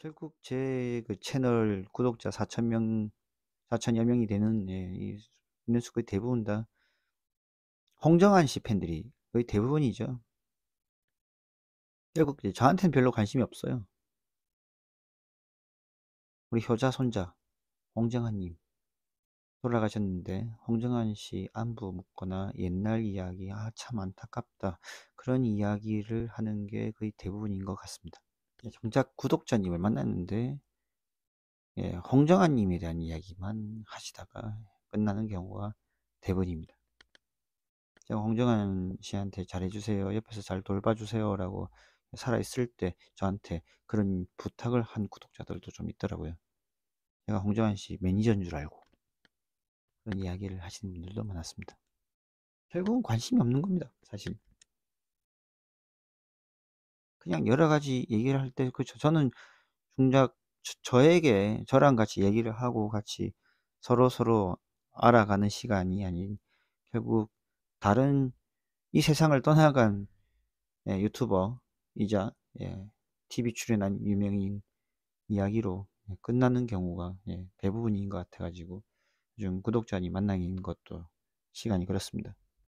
결국 제 그 채널 구독자 4천명 4천여 명이 되는 예, 이 민수 거의 대부분 다 홍정환 씨 팬들이 거의 대부분이죠. 결국 이제 저한테는 별로 관심이 없어요. 우리 효자 손자 홍정환님 돌아가셨는데 홍정환 씨 안부 묻거나 옛날 이야기 아 참 안타깝다 그런 이야기를 하는 게 거의 대부분인 것 같습니다. 정작 구독자님을 만났는데 예, 홍정아님에 대한 이야기만 하시다가 끝나는 경우가 대부분입니다. 홍정환 씨한테 잘해주세요. 옆에서 잘 돌봐주세요. 라고 살아있을 때 저한테 그런 부탁을 한 구독자들도 좀 있더라고요. 제가 홍정환 씨 매니저인 줄 알고 그런 이야기를 하시는 분들도 많았습니다. 결국은 관심이 없는 겁니다. 사실. 그냥 여러 가지 얘기를 할 때그 그렇죠. 저는 중작 저, 에게 저랑 같이 얘기를 하고 같이 서로 서로 알아가는 시간이 아닌 결국 다른 이 세상을 떠나간 예, 유튜버이자 예, TV 출연한 유명인 이야기로 예, 끝나는 경우가 예, 대부분인 것 같아가지고 요즘 구독자님 만나는 것도 시간이 그렇습니다.